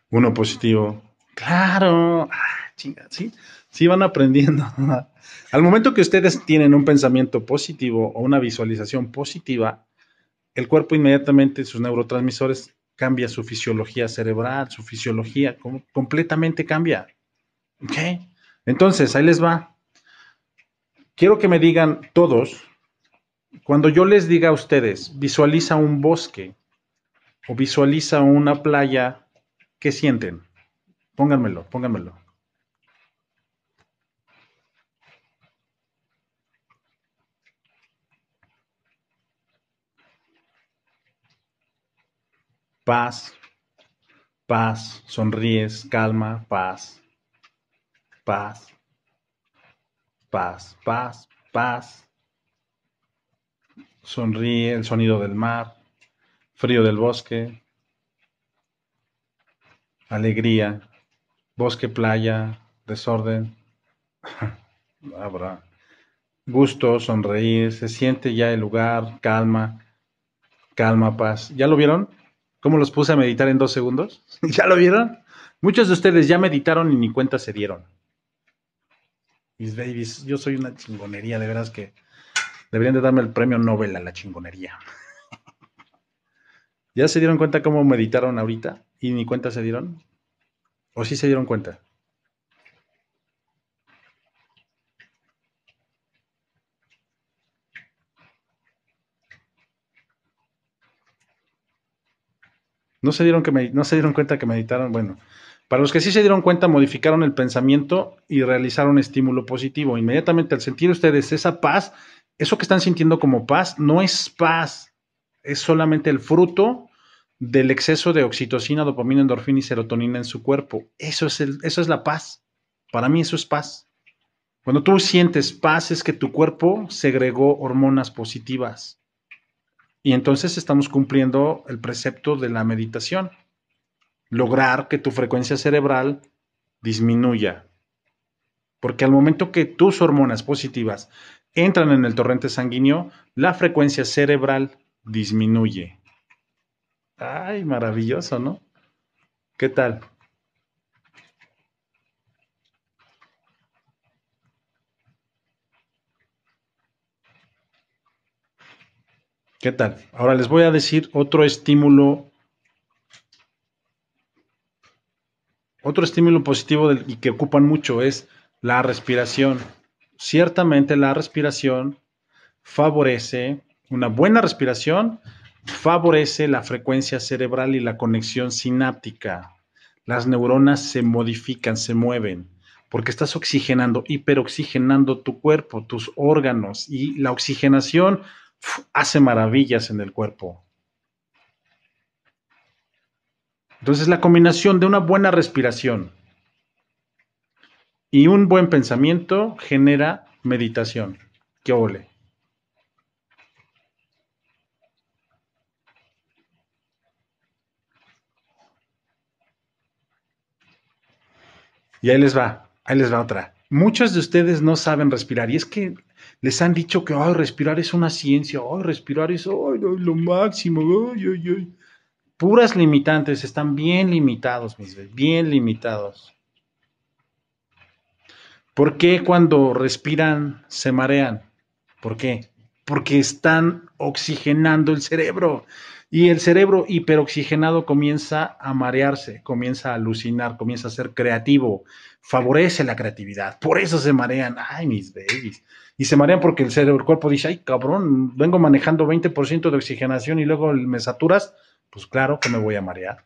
Uno positivo. Claro, sí, sí van aprendiendo. Al momento que ustedes tienen un pensamiento positivo o una visualización positiva, el cuerpo inmediatamente, sus neurotransmisores, cambia su fisiología cerebral, su fisiología, completamente cambia. ¿Ok? Entonces, ahí les va. Quiero que me digan todos, cuando yo les diga a ustedes, visualiza un bosque o visualiza una playa, ¿qué sienten? Pónganmelo, pónganmelo. paz, paz, sonríes, calma, paz, paz, paz, paz, paz. Sonríe el sonido del mar, frío del bosque, alegría, bosque, playa, desorden. Habrá gusto, sonreír, se siente ya el lugar, calma, calma, paz. ¿Ya lo vieron? ¿Cómo los puse a meditar en dos segundos? ¿Ya lo vieron? Muchos de ustedes ya meditaron y ni cuenta se dieron. Mis babies, yo soy una chingonería, de veras que deberían de darme el premio Nobel a la chingonería. ¿Ya se dieron cuenta cómo meditaron ahorita y ni cuenta se dieron? ¿O sí se dieron cuenta? No se dieron, que no se dieron cuenta que meditaron. Bueno, para los que sí se dieron cuenta, modificaron el pensamiento y realizaron estímulo positivo. Inmediatamente al sentir ustedes esa paz, eso que están sintiendo como paz no es paz, es solamente el fruto del exceso de oxitocina, dopamina, endorfina y serotonina en su cuerpo. Eso es, eso es la paz. Para mí eso es paz. Cuando tú sientes paz es que tu cuerpo segregó hormonas positivas. Y entonces estamos cumpliendo el precepto de la meditación. Lograr que tu frecuencia cerebral disminuya. Porque al momento que tus hormonas positivas entran en el torrente sanguíneo, la frecuencia cerebral disminuye. Ay, maravilloso, ¿no? ¿Qué tal? ¿Qué tal? Ahora les voy a decir otro estímulo. Otro estímulo positivo y que ocupan mucho es la respiración. Ciertamente la respiración favorece una buena respiración, favorece la frecuencia cerebral y la conexión sináptica. Las neuronas se modifican, se mueven, porque estás oxigenando, hiperoxigenando tu cuerpo, tus órganos y la oxigenación hace maravillas en el cuerpo. Entonces la combinación de una buena respiración y un buen pensamiento genera meditación. ¡Qué ole! Y ahí les va, ahí les va otra. Muchos de ustedes no saben respirar y es que les han dicho que ay, respirar es una ciencia, ay, respirar es lo máximo, puras limitantes, están bien limitados, mis bien limitados. ¿Por qué cuando respiran se marean? ¿Por qué? porque están oxigenando el cerebro. Y el cerebro hiperoxigenado comienza a marearse, comienza a alucinar, comienza a ser creativo, favorece la creatividad. Por eso se marean, ay, mis babies. Y se marean porque el cerebro, el cuerpo dice, ay, cabrón, vengo manejando 20% de oxigenación y luego me saturas, pues claro que me voy a marear.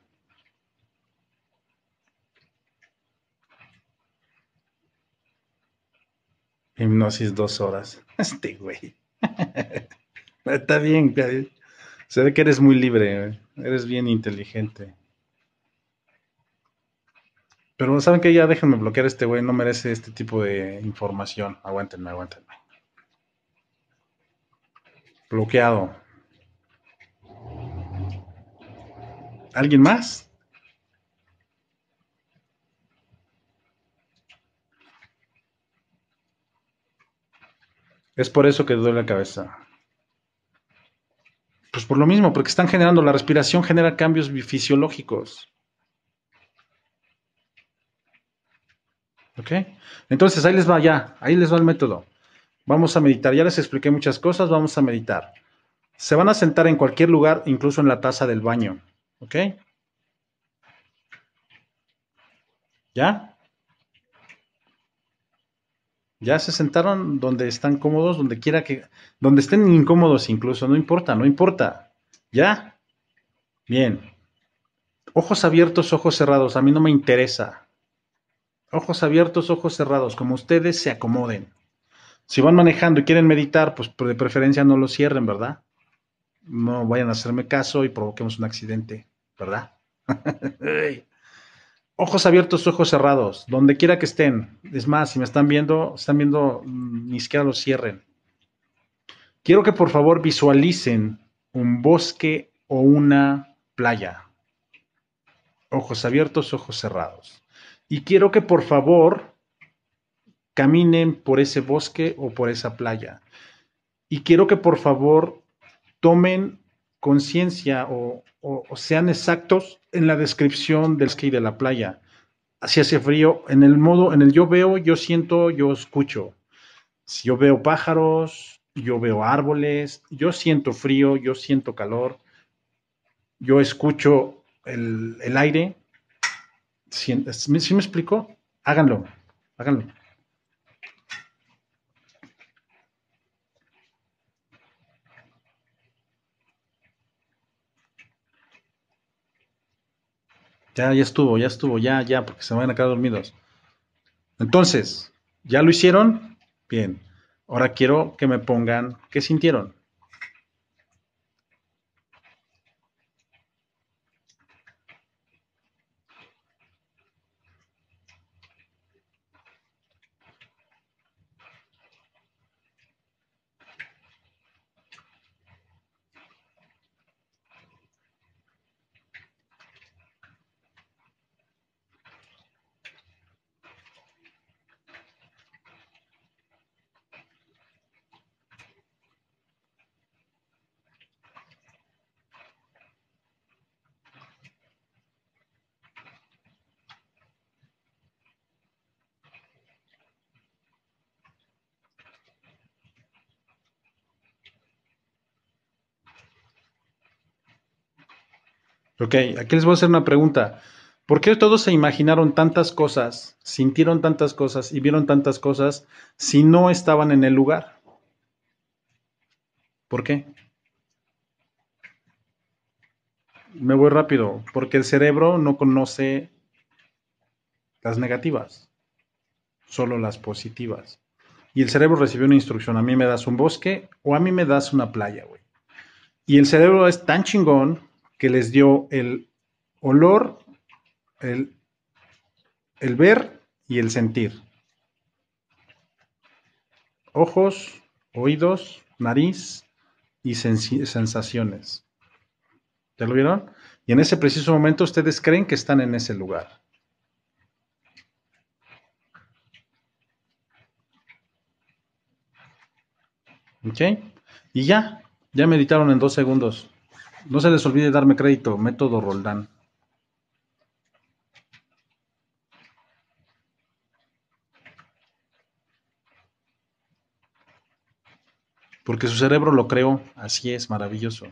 Hipnosis dos horas. Este güey. Está bien, se ve que eres muy libre, eh. eres bien inteligente. Pero saben que ya déjenme bloquear a este güey, no merece este tipo de información. Aguántenme, aguántenme. Bloqueado. ¿Alguien más? Es por eso que duele la cabeza. Pues por lo mismo, porque están generando, la respiración genera cambios fisiológicos. ¿Ok? Entonces ahí les va ya, ahí les va el método. Vamos a meditar, ya les expliqué muchas cosas, vamos a meditar. Se van a sentar en cualquier lugar, incluso en la taza del baño. ¿Ok? ¿Ya? Ya se sentaron donde están cómodos, donde quiera que, donde estén incómodos incluso, no importa, no importa. ¿Ya? Bien. Ojos abiertos, ojos cerrados, a mí no me interesa. Ojos abiertos, ojos cerrados, como ustedes se acomoden. Si van manejando y quieren meditar, pues de preferencia no lo cierren, ¿verdad? No vayan a hacerme caso y provoquemos un accidente, ¿verdad? ojos abiertos, ojos cerrados, donde quiera que estén. Es más, si me están viendo, están viendo, mm, ni siquiera los cierren. Quiero que por favor visualicen un bosque o una playa. Ojos abiertos, ojos cerrados. Y quiero que por favor caminen por ese bosque o por esa playa. Y quiero que por favor tomen conciencia o, sean exactos en la descripción del ski de la playa. Así hace frío, en el modo, en el yo veo, yo siento, yo escucho. Si yo veo pájaros, yo veo árboles, yo siento frío, yo siento calor, yo escucho el, aire. si me explico? Háganlo, háganlo. Ya, ya estuvo, ya estuvo, ya, ya, porque se van a quedar dormidos. Entonces, ¿ya lo hicieron? Bien. Ahora quiero que me pongan qué sintieron. Ok, aquí les voy a hacer una pregunta. ¿Por qué todos se imaginaron tantas cosas, sintieron tantas cosas y vieron tantas cosas si no estaban en el lugar? ¿Por qué? Me voy rápido, porque el cerebro no conoce las negativas, solo las positivas. Y el cerebro recibió una instrucción, a mí me das un bosque o a mí me das una playa, güey. Y el cerebro es tan chingón que les dio el olor, el, ver y el sentir. Ojos, oídos, nariz y sensaciones. ¿Ya lo vieron? Y en ese preciso momento ustedes creen que están en ese lugar. ¿Ok? Y ya, ya meditaron en dos segundos. No se les olvide darme crédito, método Roldán. Porque su cerebro lo creó, así es, maravilloso.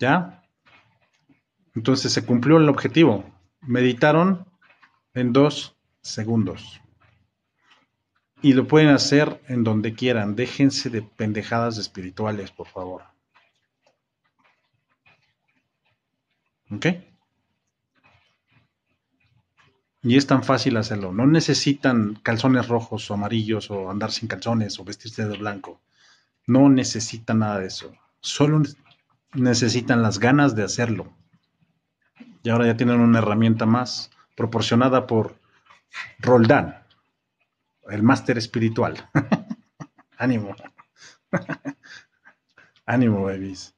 ¿Ya? Entonces se cumplió el objetivo meditaron en dos segundos. Y lo pueden hacer en donde quieran. Déjense de pendejadas espirituales, por favor. ¿Ok? Y es tan fácil hacerlo. No necesitan calzones rojos o amarillos o andar sin calzones o vestirse de blanco. No necesitan nada de eso. Solo necesitan las ganas de hacerlo y ahora ya tienen una herramienta más proporcionada por Roldán, el máster espiritual. Ánimo. Ánimo, babies.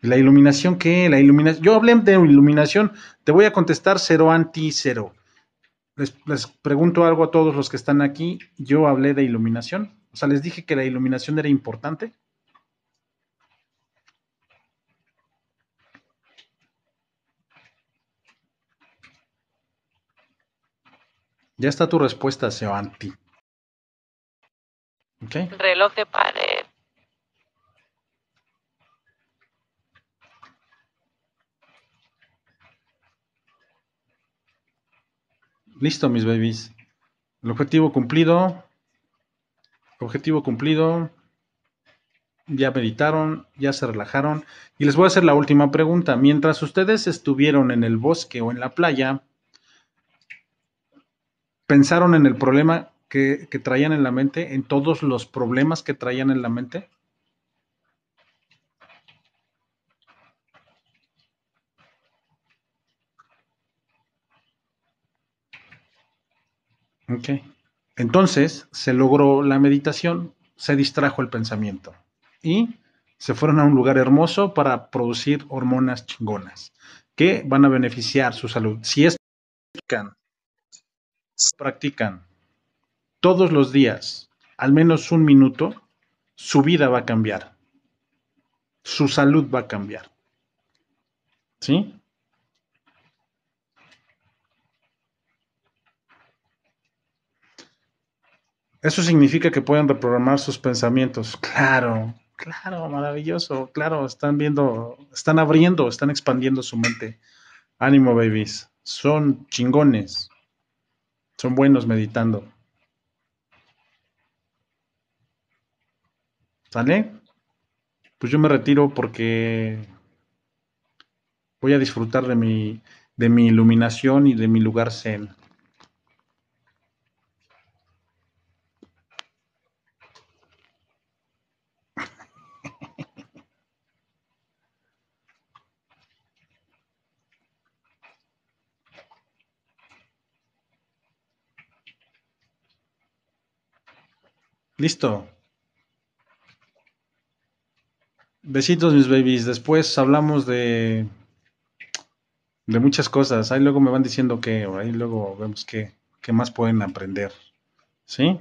¿La iluminación qué? La iluminación. Yo hablé de iluminación. Te voy a contestar cero anti cero. Les, les, pregunto algo a todos los que están aquí. Yo hablé de iluminación. O sea, les dije que la iluminación era importante. Ya está tu respuesta, sevanti. Ok. Reloj de Listo, mis babies. El objetivo cumplido. Objetivo cumplido. Ya meditaron, ya se relajaron. Y les voy a hacer la última pregunta. Mientras ustedes estuvieron en el bosque o en la playa, pensaron en el problema que, traían en la mente, en todos los problemas que traían en la mente. Ok. Entonces se logró la meditación, se distrajo el pensamiento y se fueron a un lugar hermoso para producir hormonas chingonas que van a beneficiar su salud. Si es practican todos los días al menos un minuto, su vida va a cambiar. Su salud va a cambiar. ¿Sí? Eso significa que pueden reprogramar sus pensamientos. Claro, claro, maravilloso. Claro, están viendo, están abriendo, están expandiendo su mente. Ánimo, babies. Son chingones. Son buenos meditando. ¿Sale? Pues yo me retiro porque voy a disfrutar de mi, de mi iluminación y de mi lugar zen. Listo. Besitos, mis babies. Después hablamos de, de muchas cosas. Ahí luego me van diciendo que, ahí luego vemos qué, qué más pueden aprender. ¿Sí?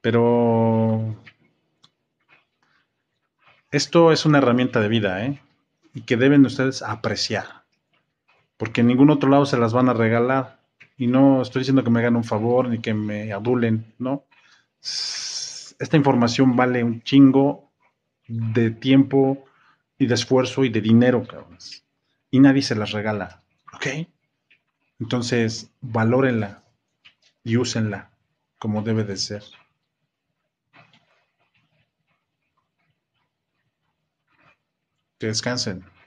Pero esto es una herramienta de vida, ¿eh? Y que deben ustedes apreciar. Porque en ningún otro lado se las van a regalar. Y no estoy diciendo que me hagan un favor ni que me adulen, ¿no? esta información vale un chingo de tiempo y de esfuerzo y de dinero, cabrón. Y nadie se las regala, ¿ok? Entonces, valórenla y úsenla como debe de ser. Que descansen.